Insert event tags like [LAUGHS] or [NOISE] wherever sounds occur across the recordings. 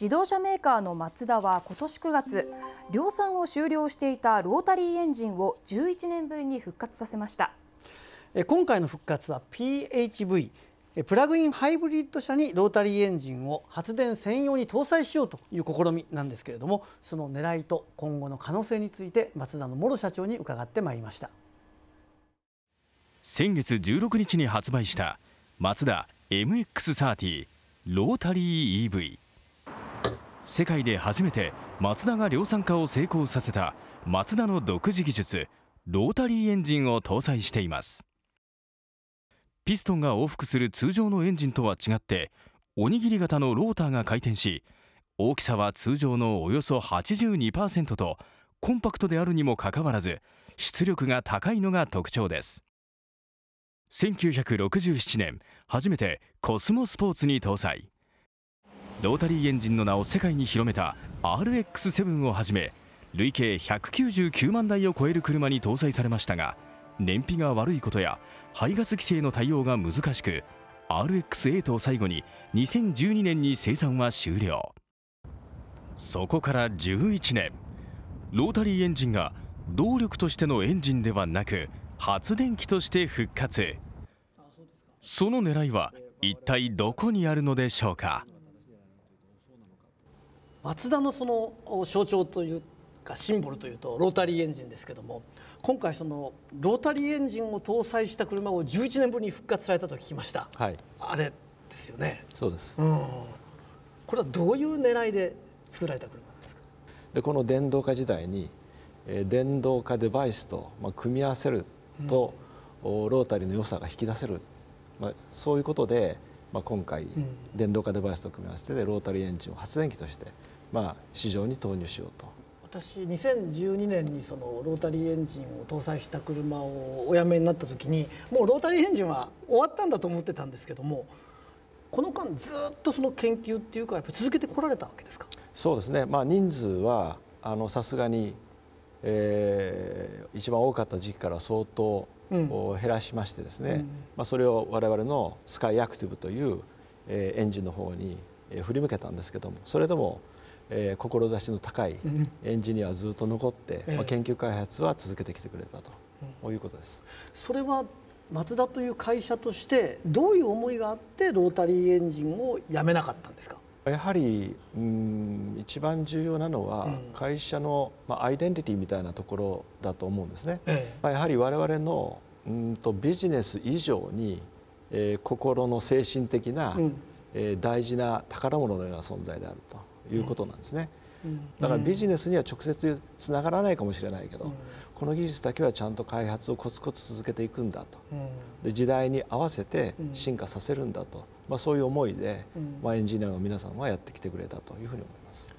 自動車メーカーのマツダは今年9月量産を終了していたロータリーエンジンを11年ぶりに復活させました今回の復活は PHV プラグインハイブリッド車にロータリーエンジンを発電専用に搭載しようという試みなんですけれどもその狙いと今後の可能性についてツダの諸社長に伺ってまいりました先月16日に発売したマツダ MX30 ロータリー EV 世界で初めてマツダが量産化を成功させたマツダの独自技術ロータリーエンジンを搭載していますピストンが往復する通常のエンジンとは違っておにぎり型のローターが回転し大きさは通常のおよそ82%とコンパクトであるにもかかわらず出力が高いのが特徴です1967年初めてコスモスポーツに搭載ロータリーエンジンの名を世界に広めた RX7 をはじめ累計199万台を超える車に搭載されましたが燃費が悪いことや排ガス規制の対応が難しく RX8 を最後に2012年に生産は終了そこから11年ロータリーエンジンが動力としてのエンジンではなく発電機として復活その狙いは一体どこにあるのでしょうか松田のその象徴というかシンボルというとロータリーエンジンですけども今回そのロータリーエンジンを搭載した車を11年ぶりに復活されたと聞きました、はい、あれですよねそうです、うん、これはどういう狙いで作られた車なんですかでこの電動化時代に電動化デバイスと、ま組み合わせると、うん、ロータリーの良さが引き出せる、まあ、そういうことで、まあ、今回、電動化デバイスと組み合わせてロータリーエンジンを発電機としてまあ、市場に投入しようと。私2012年にそのロータリーエンジンを搭載した車をおやめになった時にもうロータリーエンジンは終わったんだと思ってたんですけどもこの間ずっとその研究っていうかやっぱ続けてこられたわけですかそうですね、まあ、人数はさすがに、えー、一番多かった時期から相当減らしましてですね、うんうん、まあ、それを我々のスカイアクティブという、えー、エンジンの方に振り向けたんですけどもそれでも。えー、志の高いエンジニアはずっと残って、うん、まあ、研究開発は続けてきてくれたと、うん、いうことです。それはマツダという会社としてどういう思いがあってロータリーエンジンをやめなかったんですかやはりうん一番重要なのは会社の、まあ、アイデンティティみたいなところだと思うんですね。ええ、まあ、やはり我々のうんとビジネス以上に、えー、心の精神的な、うん、えー、大事な宝物のような存在であると。いうことなんですね。だからビジネスには直接つながらないかもしれないけど、うん、この技術だけはちゃんと開発をコツコツ続けていくんだと、うん、で時代に合わせて進化させるんだと、まあ、そういう思いで、うん、まあ、エンジニアの皆さんはやってきてくれたというふうに思います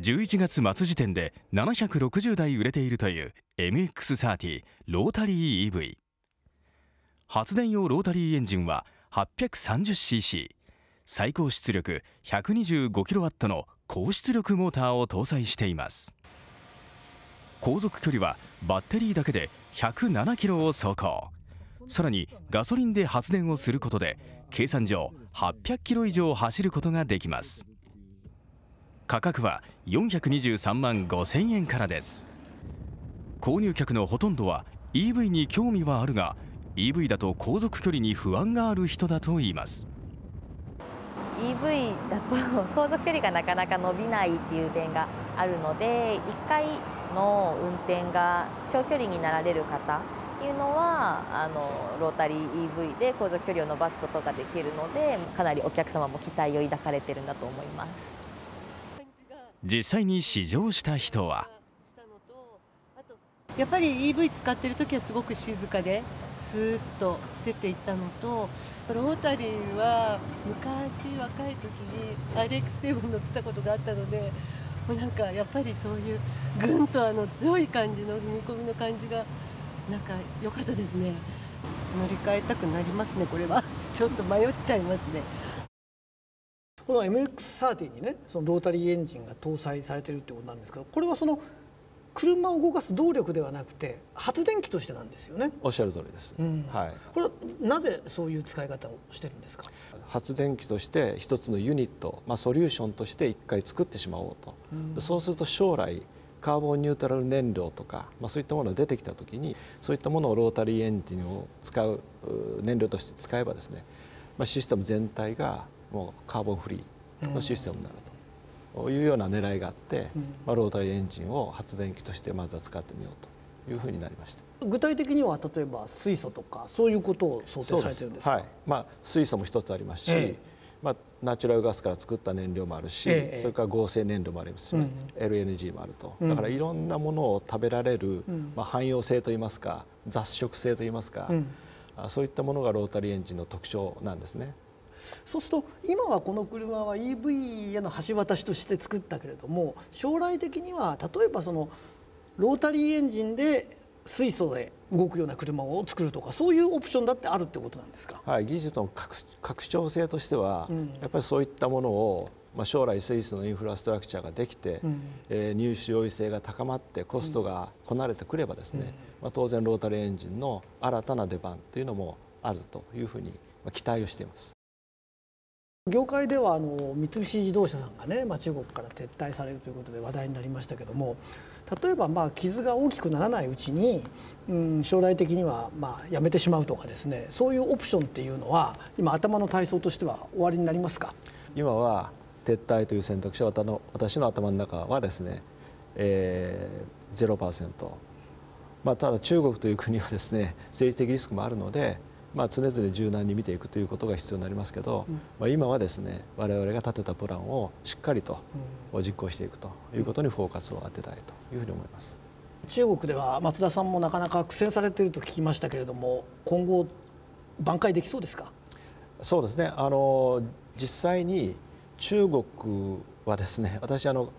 11月末時点で760台売れているという MX30 ロータリー EV 発電用ロータリーエンジンは 830cc 最高出力 125kW の高出力モーターを搭載しています航続距離はバッテリーだけで107キロを走行さらにガソリンで発電をすることで計算上800キロ以上走ることができます価格は423万5000円からです購入客のほとんどは EV に興味はあるが EV だと航続距離に不安がある人だといいます EV だと [LAUGHS] 航続距離がなかなか伸びないっていう点があるので1回の運転が長距離になられる方いうのはあのロータリー EV で航続距離を伸ばすことができるのでかなりお客様も期待を抱かれてるんだと思います実際に試乗した人はやっぱり EV 使ってる時はすごく静かでスーッと出ていったのとロータリーは昔若い時に RX7 乗ってたことがあったのでもうなんかやっぱりそういうぐんとあの強い感じの踏み込みの感じがなんか良かったですね乗り換えたくなりますねこれは [LAUGHS] ちょっと迷っちゃいますねこの MX-30 にねそのロータリーエンジンが搭載されてるってことなんですけどこれはその車を動かす動力ではなくて発電機としてなんですよねおっしゃる通りです、うん、はい、これはなぜそういう使い方をしてるんですか発電機として一つのユニット、まあ、ソリューションとして一回作ってしまおうと、うん、そうすると将来カーボンニュートラル燃料とか、まあ、そういったものが出てきた時にそういったものをロータリーエンジンを使う燃料として使えばですね、まあ、システム全体がもうカーボンフリーのシステムになると。うんいうような狙いがあって、まあ、ロータリーエンジンを発電機としてまずは使ってみようというふうになりました具体的には例えば水素とかそういうことを想定されてるんですか、はい、まあ、水素も一つありますし、ええ、まあ、ナチュラルガスから作った燃料もあるし、え、それから合成燃料もありますし、うん、LNG もあるとだからいろんなものを食べられる、うん、まあ、汎用性といいますか雑食性といいますか、うん、そういったものがロータリーエンジンの特徴なんですね。そうすると今はこの車は EV への橋渡しとして作ったけれども将来的には例えばそのロータリーエンジンで水素で動くような車を作るとかそういうオプションだってあるってことなんですか、はい、技術の拡張性としては、うん、やっぱりそういったものを、まあ、将来スイスのインフラストラクチャーができて、うん、えー、入手容易性が高まってコストがこなれてくればですね、うん、まあ、当然ロータリーエンジンの新たな出番というのもあるというふうに期待をしています。業界ではあの三菱自動車さんがね、まあ、中国から撤退されるということで話題になりましたけども例えばまあ傷が大きくならないうちに、うん、将来的にはまあやめてしまうとかですねそういうオプションっていうのは今頭の体操としては終わりになりますか今は撤退という選択肢は私の頭の中はですね、えー、0%、まあ、ただ中国という国はですね政治的リスクもあるのでまあ、常々柔軟に見ていくということが必要になりますけど、うん、まあ、今はですね我々が立てたプランをしっかりと実行していくということにフォーカスを当てたいというふうに思います。中国では松田さんもなかなか苦戦されていると聞きましたけれども今後挽回できそうですかそうですねあの実際に中国はですね [LAUGHS] 私あの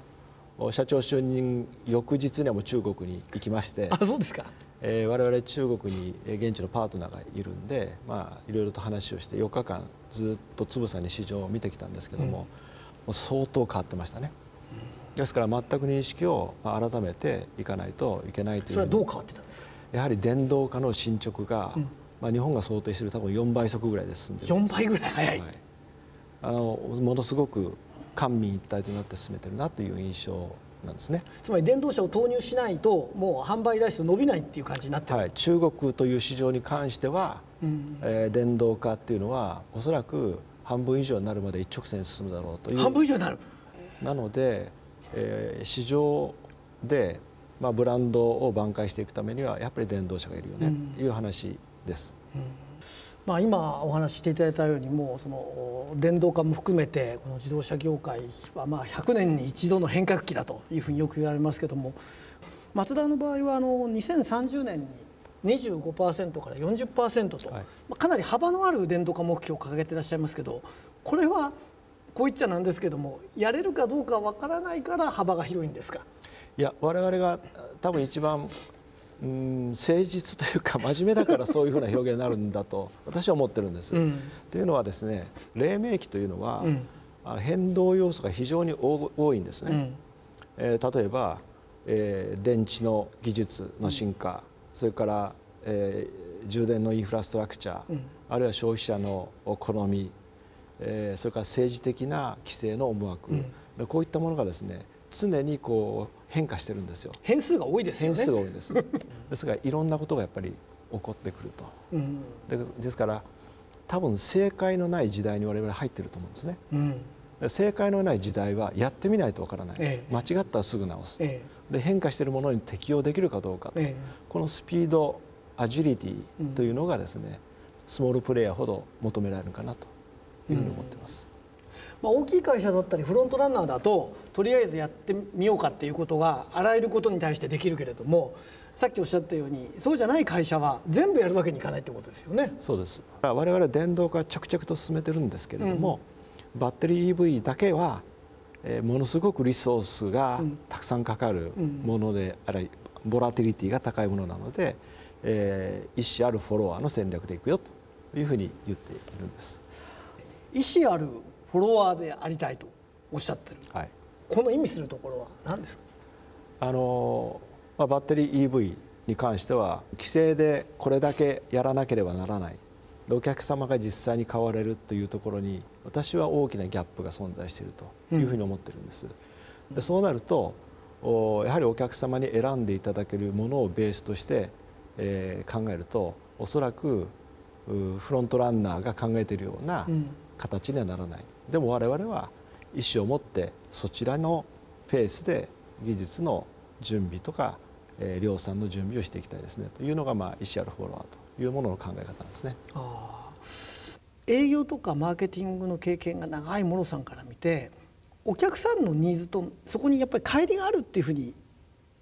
社長就任翌日にはもう中国に行きましてあそうですかえ我々中国に現地のパートナーがいるんで、まあ、いろいろと話をして4日間ずっとつぶさに市場を見てきたんですけどもうん、もう相当変わってましたね。ですから全く認識を改めていかないといけないというそれはどう変わってたんですかやはり電動化の進捗が、うん、まあ、日本が想定している多分4倍速ぐらいで進んでるん倍ぐらい早い、はい、あのものすごく官民一体となって進めてるなという印象なんですねつまり電動車を投入しないともう販売台数伸びないっていう感じになってる、はい、中国という市場に関しては、うん、えー、電動化っていうのはおそらく半分以上になるまで一直線に進むだろうという半分以上になるなので、えー、市場で、まあ、ブランドを挽回していくためにはやっぱり電動車がいるよねっていう話です。うんまあ、今お話ししていただいたようにもうその電動化も含めてこの自動車業界はまあ100年に一度の変革期だというふうによく言われますけどもマツダの場合はあの2030年に25%から40%と、はい、かなり幅のある電動化目標を掲げていらっしゃいますけどこれはこう言っちゃなんですけどもやれるかどうかわからないから幅が広いんですかいや我々が多分一番うん誠実というか真面目だからそういうふうな表現になるんだと [LAUGHS] 私は思ってるんです。うん、というのはですね黎明期というのは、うん、変動要素が非常に多いんですね。うん、えー、例えば、えー、電池の技術の進化、それから、えー、充電のインフラストラクチャー、あるいは消費者の好み、えー、それから政治的な規制の思惑、こういったものがですね常にこう変化してるんですよ変数が多いです、ね、変数が多いです [LAUGHS] ですからいろんなことがやっぱり起こってくると、うん、でですから多分正解のない時代に我々入ってると思うんですね、うん、正解のない時代はやってみないとわからない、ええ、間違ったらすぐ直すと、え、で変化してるものに適応できるかどうかと、このスピードアジリティというのがですね、うん、スモールプレイヤーほど求められるかなというふうに思ってます、まあ、大きい会社だったりフロントランナーだととりあえずやってみようかっていうことがあらゆることに対してできるけれどもさっきおっしゃったようにそうじゃない会社は全部やるわけにいかないってことですよね。そうです我々電動化着々と進めてるんですけれども、うん、バッテリー EV だけは、えー、ものすごくリソースがたくさんかかるもので、あるいはボラティリティが高いものなので、えー、意思あるフォロワーの戦略でいくよというふうに言っているんです。意思あるフォロワーでありたいとおっしゃってる、はい、この意味するところは何ですかあの、まあ、バッテリー EV に関しては規制でこれだけやらなければならないお客様が実際に買われるというところに私は大きなギャップが存在しているというふうに思ってるんです。うん、でそうなるとおやはりお客様に選んでいただけるものをベースとして、えー、考えるとおそらくフロントランナーが考えているような形にはならない、でも我々は意思を持ってそちらのペースで技術の準備とか、えー、量産の準備をしていきたいですねというのが、まあ、意思あるフォロワーというものの考え方ですね。営業とかマーケティングの経験が長いモロさんから見てお客さんのニーズとそこにやっぱり乖離があるっていうふうに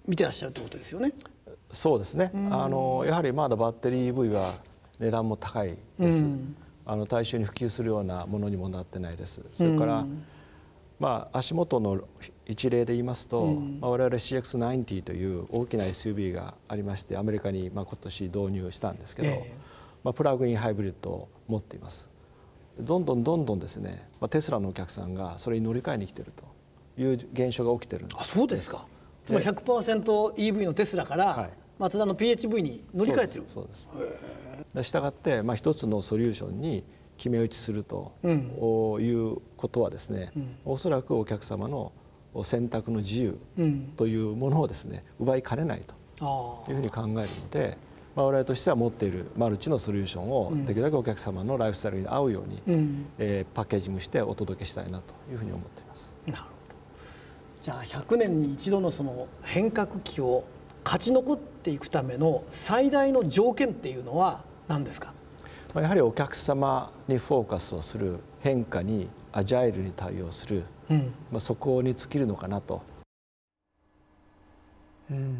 見てらっしゃるってことですよね。そうですね。あのやはりまだバッテリー EV は値段も高いです。うんあの大衆に普及するようなものにもなってないです。それから、まあ、足元の一例で言いますと、うんまあ、我々 CX90 という大きな SUV がありましてアメリカにまあ今年導入したんですけど、えー、まあ、プラグインハイブリッドを持っていますどんどんどんどんですね、まあ、テスラのお客さんがそれに乗り換えに来てるという現象が起きてるんですあそうですかつまり 100%EV のテスラから、はい、マツダの PHV に乗り換えてるそうですそうですしたがって、まあ、一つのソリューションに決め打ちするということはですね、うん、おそらくお客様の選択の自由というものをですね奪いかねないというふうに考えるので、まあ、我々としては持っているマルチのソリューションをできるだけお客様のライフスタイルに合うように、うん、えー、パッケージングしてお届けしたいなというふうに思っています。なるほどじゃあ100年に一度のその変革期を勝ち残っていくための最大の条件っていうのは何ですかやはりお客様にフォーカスをする変化にアジャイルに対応する、うん、まあ、そこに尽きるのかなと。うん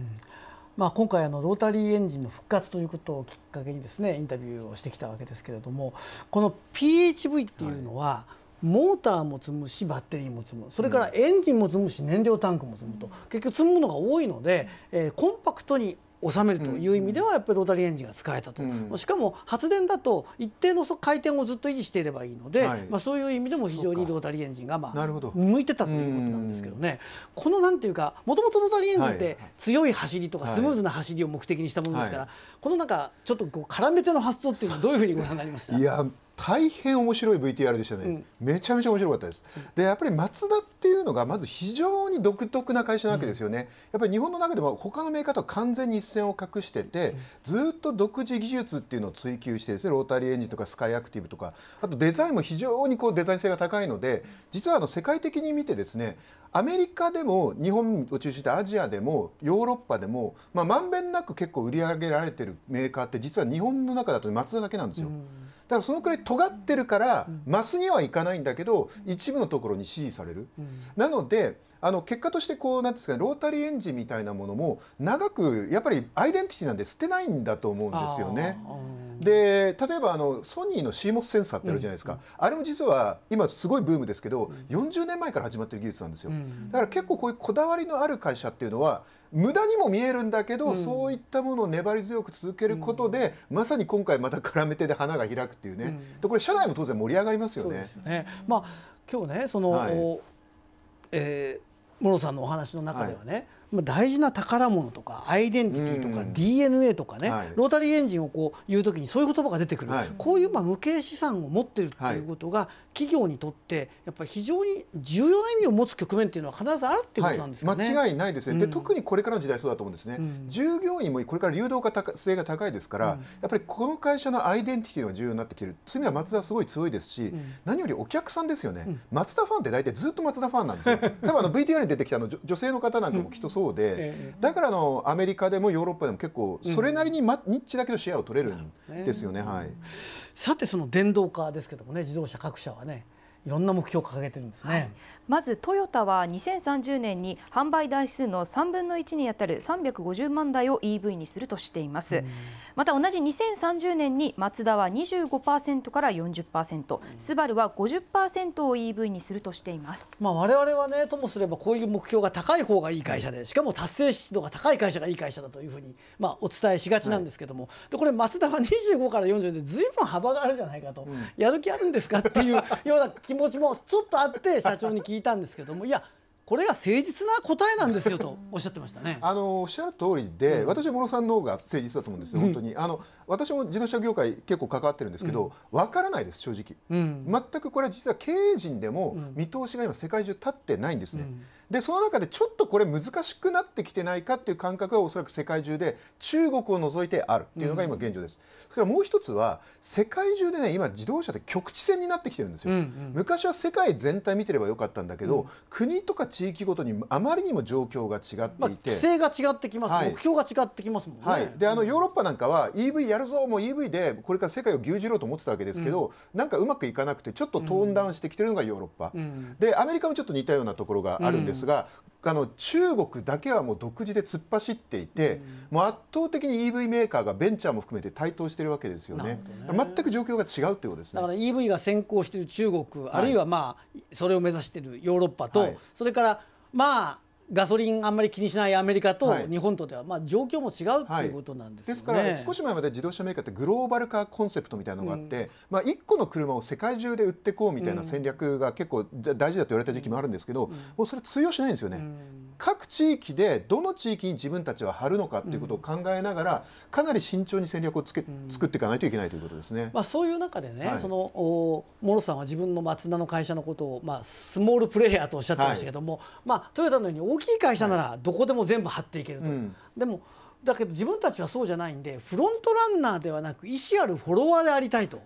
まあ、今回あのロータリーエンジンの復活ということをきっかけにですねインタビューをしてきたわけですけれどもこの PHV っていうのは、はいモーターも積むしバッテリーも積むそれからエンジンも積むし燃料タンクも積むと、結局積むものが多いので、えー、コンパクトに収めるという意味ではやっぱりロータリーエンジンが使えたと、うん、しかも発電だと一定の回転をずっと維持していればいいので、はい、まあ、そういう意味でも非常にロータリーエンジンがまあ向いてたということなんですけどね、うん、このなんていうかもともとロータリーエンジンって強い走りとかスムーズな走りを目的にしたものですから、はいはい、このなんかちょっとこう絡めての発想っていうのはどういうふうにご覧になりますか大変面白い VTR でしたね、うん、めちゃめちゃ面白かったです、うん、でやっぱりマツダっていうのがまず非常に独特な会社なわけですよね、うん、やっぱり日本の中でも他のメーカーとは完全に一線を画してて、ずっと独自技術っていうのを追求してですねロータリーエンジンとかスカイアクティブとかあとデザインも非常にこうデザイン性が高いので実はあの世界的に見てですねアメリカでも日本を中心とアジアでもヨーロッパでもまあ、んべんなく結構売り上げられてるメーカーって実は日本の中だとマツダだけなんですよ。からそのくらい尖ってるから、マスにはいかないんだけど一部のところに支持される。なのであの結果としてこうなんですかロータリーエンジンみたいなものも長くやっぱりアイデンティティなんで捨てないんだと思うんですよね。で例えばあのソニーの CMOS センサーってあるじゃないですか、うんあれも実は今すごいブームですけど、うん、40年前から始まってる技術なんですよ、うん、だから結構こういうこだわりのある会社っていうのは無駄にも見えるんだけど、うん、そういったものを粘り強く続けることで、うん、まさに今回また絡め手で花が開くっていうね、でこれ社内も当然盛り上がりますよね。ねまあ、今日ねその、はい、えー、室さんのお話の中ではね、はいまあ、大事な宝物とかアイデンティティとか DNA とかね、はい、ロータリーエンジンをこう言う時にそういう言葉が出てくる、はい、こういうまあ無形資産を持ってるっていうことが、企業にとってやっぱり非常に重要な意味を持つ局面っていうのは必ずあるっていうことなんですかね、間違いないですね、うん、で特にこれからの時代そうだと思うんですね、うん、従業員もこれから流動化性が高いですから、うん、やっぱりこの会社のアイデンティティが重要になってきてるそういう意味では松田すごい強いですし、何よりお客さんですよね、松田ファンって大体ずっと松田ファンなんですよ [LAUGHS] 多分あの VTR に出てきたあの女性の方なんかもきっとそうそうで、だからあのアメリカでもヨーロッパでも結構それなりに、ま、ニッチだけどシェアを取れるんですよね。はい、さてその電動化ですけどもね自動車各社はねいろんな目標を掲げてるんですね、はい、まずトヨタは2030年に販売台数の3分の1に当たる350万台を EV にするとしています、また同じ2030年にマツダは25%から40%、うん、スバルは50%を EV にするとしています、まあ、我々はねともすればこういう目標が高い方がいい会社でしかも達成度が高い会社がいい会社だというふうに、まあ、お伝えしがちなんですけども、はい、でこれマツダは25から40でずいぶん幅があるじゃないかと、うん、やる気あるんですかっていうような気気持ちもちょっとあって社長に聞いたんですけどもいやこれが誠実な答えなんですよとおっしゃってましたね。あのおっしゃる通りで、うん、私は野さんの方が誠実だと思うんですよ、本当に。あの私も自動車業界結構関わってるんですけど、う分からないです正直、全くこれは実は経営陣でも見通しが今世界中立ってないんですね、でその中でちょっとこれ難しくなってきてないかっていう感覚がおそらく世界中で中国を除いてあるっていうのが今現状です、それからもう一つは世界中でね今自動車って局地戦になってきてるんですよ、昔は世界全体見てればよかったんだけど、国とか地域ごとにあまりにも状況が違っていて、規制が違ってきます、目標が違ってきますもんね、であのヨーロッパなんかは EV やるぞもう EV でこれから世界を牛耳ろうと思ってたわけですけど、うん、なんかうまくいかなくてちょっとトーンダウンしてきてるのがヨーロッパ、うん、でアメリカもちょっと似たようなところがあるんですが、うん、あの中国だけはもう独自で突っ走っていて、もう圧倒的に EV メーカーがベンチャーも含めて台頭してるわけですよね、ね、全く状況が違うということですねだから EV が先行している中国、はい、あるいはまあそれを目指しているヨーロッパと、はい、それからまあガソリンあんまり気にしないアメリカと日本とでは、まあ、状況も違うっていうことなんです、ねですから少し前まで自動車メーカーってグローバル化コンセプトみたいなのがあって、うん、まあ、一個の車を世界中で売ってこうみたいな戦略が結構大事だと言われた時期もあるんですけど、うん、もうそれ通用しないんですよね。うん、各地域でどの地域に自分たちは張るのかということを考えながらかなり慎重に戦略をつけ作っていかないといけないということですね、まあ、そういう中でね、はい、そのおモロさんは自分のマツダの会社のことを、まあ、スモールプレイヤーとおっしゃってましたけども、はい、まあ、トヨタのようにきい会社ならどこでも全部貼っていけると、うん、でもだけど自分たちはそうじゃないんでフロントランナーではなく意思あるフォロワーでありたいと。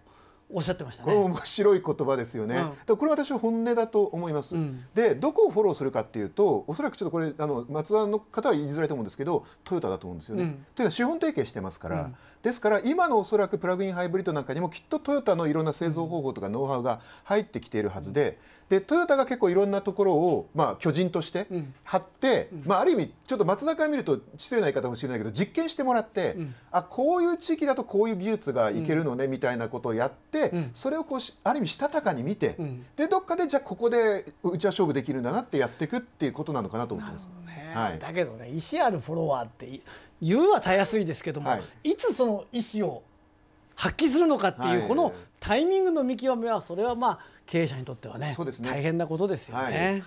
おっしゃってました、ね、これ面白い言葉ですよね。うん、これ私は本音だと思います。うん、でどこをフォローするかっていうとおそらくちょっとこれあの松田の方は言いづらいと思うんですけどトヨタだと思うんですよね。うん、というのは資本提携してますから、ですから今のおそらくプラグインハイブリッドなんかにもきっとトヨタのいろんな製造方法とかノウハウが入ってきているはずで。でトヨタが結構いろんなところを、まあ、巨人として張って、うん、まあ、ある意味ちょっと松田から見ると失礼な言い方かもしれないけど実験してもらって、うん、あこういう地域だとこういう技術がいけるのね、みたいなことをやって、うん、それをこうある意味したたかに見て、でどっかでじゃあここでうちは勝負できるんだなってやっていくっていうことなのかなと思ってます。はい、だけどね意思あるフォロワーって言うはたやすいですけども、はい、いつその意思を発揮するのかっていう、このタイミングの見極めはそれはまあ経営者にとってはね、ね、大変なことですよね。